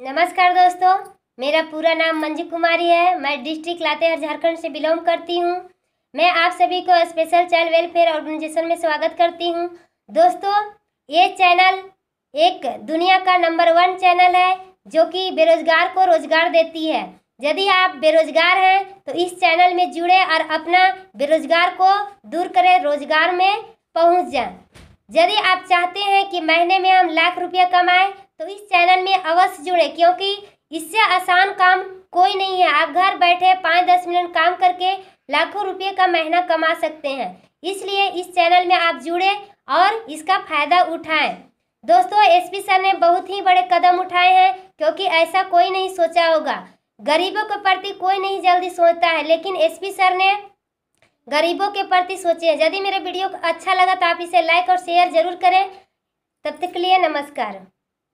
नमस्कार दोस्तों मेरा पूरा नाम मंजू कुमारी है मैं डिस्ट्रिक्ट लातेहार झारखंड से बिलोंग करती हूँ मैं आप सभी को स्पेशल चाइल्ड वेलफेयर ऑर्गेनाइजेशन में स्वागत करती हूँ दोस्तों ये चैनल एक दुनिया का नंबर वन चैनल है जो कि बेरोजगार को रोजगार देती है यदि आप बेरोजगार हैं तो इस चैनल में जुड़े और अपना बेरोजगार को दूर करें रोजगार में पहुँच जाए यदि आप चाहते हैं कि महीने में हम लाख रुपया कमाएं तो इस चैनल में अवश्य जुड़े क्योंकि इससे आसान काम कोई नहीं है आप घर बैठे पाँच दस मिनट काम करके लाखों रुपये का महीना कमा सकते हैं इसलिए इस चैनल में आप जुड़े और इसका फायदा उठाएं दोस्तों एसपी सर ने बहुत ही बड़े कदम उठाए हैं क्योंकि ऐसा कोई नहीं सोचा होगा गरीबों के प्रति कोई नहीं जल्दी सोचता है लेकिन एसपी सर ने गरीबों के प्रति सोचे हैं यदि मेरे वीडियो अच्छा लगा तो आप इसे लाइक और शेयर जरूर करें तब तक के लिए नमस्कार